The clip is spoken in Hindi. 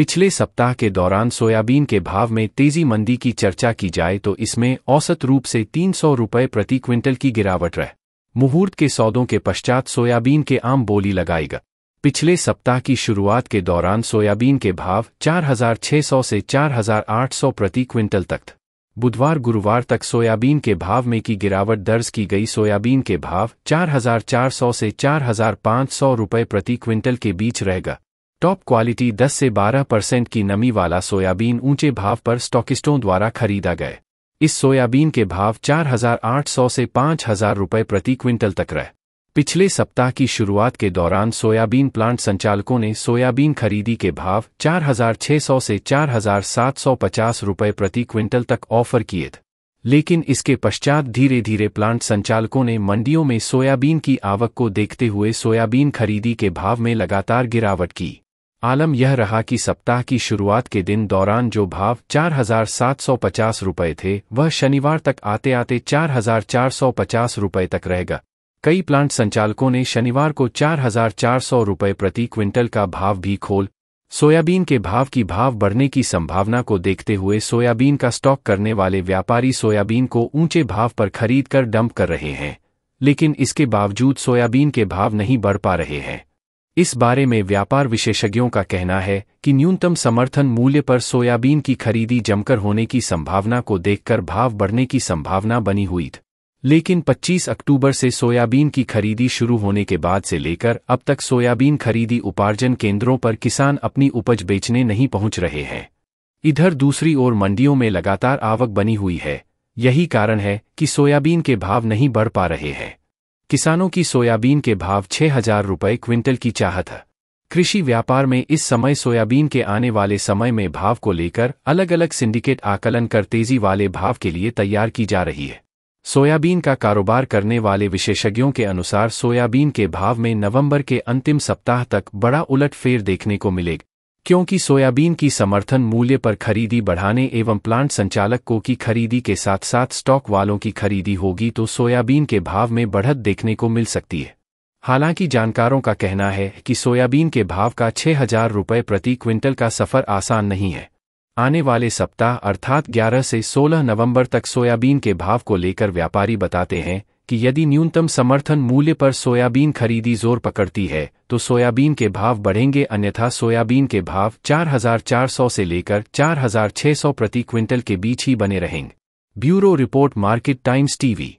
पिछले सप्ताह के दौरान सोयाबीन के भाव में तेजी मंदी की चर्चा की जाए तो इसमें औसत रूप से तीन सौ रुपये प्रति क्विंटल की गिरावट रह मुहूर्त के सौदों के पश्चात सोयाबीन के आम बोली लगाएगा पिछले सप्ताह की शुरुआत के दौरान सोयाबीन के भाव 4,600 से 4,800 प्रति क्विंटल तक बुधवार गुरुवार तक सोयाबीन के भाव में की गिरावट दर्ज की गई सोयाबीन के भाव 4,400 से 4,500 रुपये प्रति क्विंटल के बीच रहेगा टॉप क्वालिटी 10 से 12 परसेंट की नमी वाला सोयाबीन ऊंचे भाव पर स्टॉकिस्टों द्वारा खरीदा गए इस सोयाबीन के भाव 4,800 से 5,000 रुपये प्रति क्विंटल तक रहे पिछले सप्ताह की शुरुआत के दौरान सोयाबीन प्लांट संचालकों ने सोयाबीन खरीदी के भाव 4,600 से 4,750 रुपये प्रति क्विंटल तक ऑफर किए थे लेकिन इसके पश्चात धीरे धीरे प्लांट संचालकों ने मंडियों में सोयाबीन की आवक को देखते हुए सोयाबीन खरीदी के भाव में लगातार गिरावट की आलम यह रहा कि सप्ताह की शुरुआत के दिन दौरान जो भाव 4,750 रुपए थे वह शनिवार तक आते आते 4,450 रुपए तक रहेगा कई प्लांट संचालकों ने शनिवार को 4,400 रुपए प्रति क्विंटल का भाव भी खोल सोयाबीन के भाव की भाव बढ़ने की संभावना को देखते हुए सोयाबीन का स्टॉक करने वाले व्यापारी सोयाबीन को ऊंचे भाव पर खरीद कर डंप कर रहे हैं लेकिन इसके बावजूद सोयाबीन के भाव नहीं बढ़ पा रहे हैं इस बारे में व्यापार विशेषज्ञों का कहना है कि न्यूनतम समर्थन मूल्य पर सोयाबीन की खरीदी जमकर होने की संभावना को देखकर भाव बढ़ने की संभावना बनी हुई थी लेकिन 25 अक्टूबर से सोयाबीन की खरीदी शुरू होने के बाद से लेकर अब तक सोयाबीन खरीदी उपार्जन केंद्रों पर किसान अपनी उपज बेचने नहीं पहुंच रहे हैं इधर दूसरी ओर मंडियों में लगातार आवक बनी हुई है यही कारण है कि सोयाबीन के भाव नहीं बढ़ पा रहे हैं किसानों की सोयाबीन के भाव छह हजार रुपये क्विंटल की चाहत है कृषि व्यापार में इस समय सोयाबीन के आने वाले समय में भाव को लेकर अलग अलग सिंडिकेट आकलन कर तेजी वाले भाव के लिए तैयार की जा रही है सोयाबीन का कारोबार करने वाले विशेषज्ञों के अनुसार सोयाबीन के भाव में नवंबर के अंतिम सप्ताह तक बड़ा उलटफेर देखने को मिलेगा क्योंकि सोयाबीन की समर्थन मूल्य पर खरीदी बढ़ाने एवं प्लांट संचालक को की खरीदी के साथ साथ स्टॉक वालों की खरीदी होगी तो सोयाबीन के भाव में बढ़त देखने को मिल सकती है हालांकि जानकारों का कहना है कि सोयाबीन के भाव का छह हजार रुपये प्रति क्विंटल का सफर आसान नहीं है आने वाले सप्ताह अर्थात 11 से 16 नवंबर तक सोयाबीन के भाव को लेकर व्यापारी बताते हैं कि यदि न्यूनतम समर्थन मूल्य पर सोयाबीन खरीदी जोर पकड़ती है तो सोयाबीन के भाव बढ़ेंगे अन्यथा सोयाबीन के भाव 4,400 से लेकर 4,600 प्रति क्विंटल के बीच ही बने रहेंगे bureau report market times TV